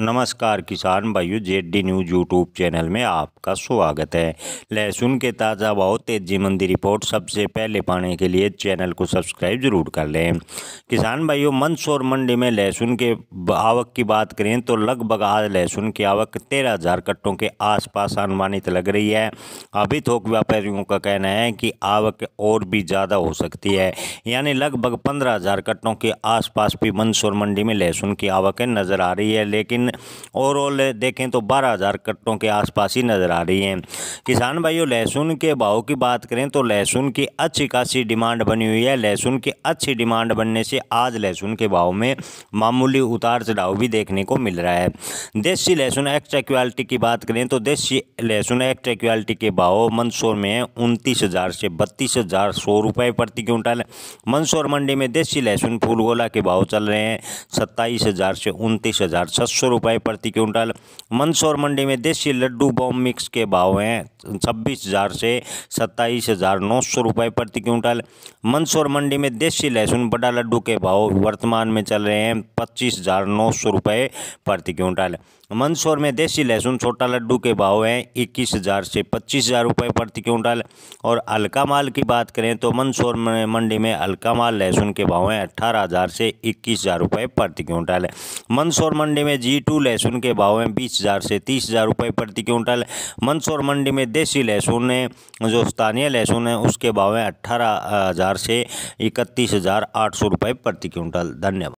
नमस्कार किसान भाइयों Z D news YouTube channel में आपका स्वागत है लहसुन के ताज़ा भाव मंदी रिपोर्ट सबसे पहले पाने के लिए चैनल को सब्सक्राइब जरूर कर लें किसान भाइयों मंच और मंडी में लहसुन के आवक की बात करें तो लगभग आज लहसुन की आवक तेरह हज़ार कट्टों के आसपास अनुमानित लग रही है अभी थोक तो व्यापारियों का कहना है कि आवक और भी ज़्यादा हो सकती है यानी लगभग पंद्रह हज़ार कट्टों के आसपास भी मंदसौर मंडी में लहसुन की आवक नज़र आ रही है लेकिन लेकिन ओवरऑल देखें तो बारह हज़ार कट्टों के आसपास ही नज़र आ रही है किसान भाइयों लहसुन के भाव की बात करें तो लहसुन की अच्छी खासी डिमांड बनी हुई है लहसुन की अच्छी डिमांड बनने से आज लहसुन के भाव में मामूली उतार चढ़ाव भी देखने को मिल रहा है देसी लहसुन एक्स्ट्रा क्वालिटी की बात करें तो देसी लहसुन एक्स्ट्रा क्वालिटी के भाव मंदसौर में उनतीस हज़ार से बत्तीस हज़ार सौ रुपये प्रति क्विंटल मंदसौर मंडी में देसी लहसुन फूलगोला के भाव चल रहे हैं सत्ताईस हज़ार से उनतीस हज़ार छः सौ रुपये प्रति क्विंटल मंदसौर मंडी में देसी लड्डू बॉम मिक्स के भाव हैं छब्बीस हज़ार से सत्ताईस हज़ार नौ सौ रुपये प्रति क्विंटल मंदसौर मंडी में देसी लहसुन बड़ा लड्डू के भाव वर्तमान में चल रहे हैं पच्चीस हज़ार नौ सौ रुपये प्रति क्विंटल मंदसौर में देसी लहसुन छोटा लड्डू के भाव हैं इक्कीस हज़ार से पच्चीस हज़ार रुपये प्रति क्विंटल और हल्का माल की बात करें तो मंदसौर मंडी में हल्का माल लहसुन के भाव हैं अट्ठारह हज़ार से इक्कीस हज़ार रुपये प्रति क्विंटल मंदसौर मंडी में जी टू लहसुन के भाव में बीस हज़ार से तीस हज़ार रुपये प्रति क्विंटल मंदसौर मंडी में देसी लहसुन है जो स्थानीय लहसुन है उसके भाव में अट्ठारह हज़ार से इकतीस हज़ार आठ सौ रुपये प्रति क्विंटल धन्यवाद